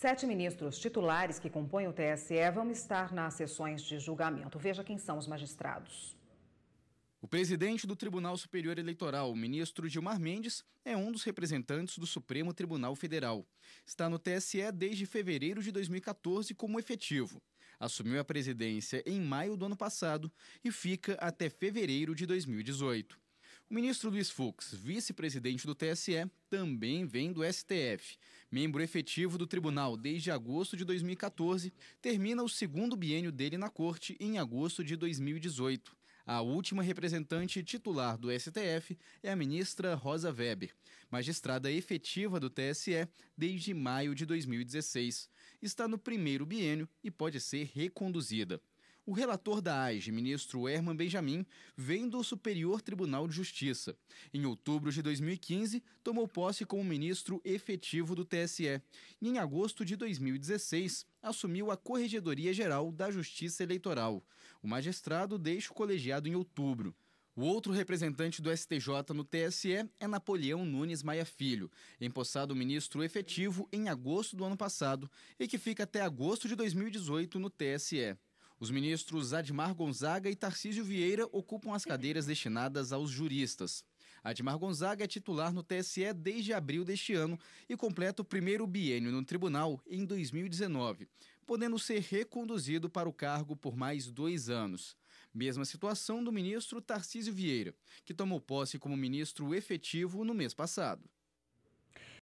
Sete ministros titulares que compõem o TSE vão estar nas sessões de julgamento. Veja quem são os magistrados. O presidente do Tribunal Superior Eleitoral, o ministro Gilmar Mendes, é um dos representantes do Supremo Tribunal Federal. Está no TSE desde fevereiro de 2014 como efetivo. Assumiu a presidência em maio do ano passado e fica até fevereiro de 2018. O ministro Luiz Fux, vice-presidente do TSE, também vem do STF. Membro efetivo do tribunal desde agosto de 2014, termina o segundo biênio dele na corte em agosto de 2018. A última representante titular do STF é a ministra Rosa Weber, magistrada efetiva do TSE desde maio de 2016. Está no primeiro biênio e pode ser reconduzida. O relator da AGE, ministro Herman Benjamin, vem do Superior Tribunal de Justiça. Em outubro de 2015, tomou posse como ministro efetivo do TSE. E em agosto de 2016, assumiu a Corregedoria Geral da Justiça Eleitoral. O magistrado deixa o colegiado em outubro. O outro representante do STJ no TSE é Napoleão Nunes Maia Filho, empossado ministro efetivo em agosto do ano passado e que fica até agosto de 2018 no TSE. Os ministros Admar Gonzaga e Tarcísio Vieira ocupam as cadeiras destinadas aos juristas. Admar Gonzaga é titular no TSE desde abril deste ano e completa o primeiro biênio no tribunal em 2019, podendo ser reconduzido para o cargo por mais dois anos. Mesma situação do ministro Tarcísio Vieira, que tomou posse como ministro efetivo no mês passado.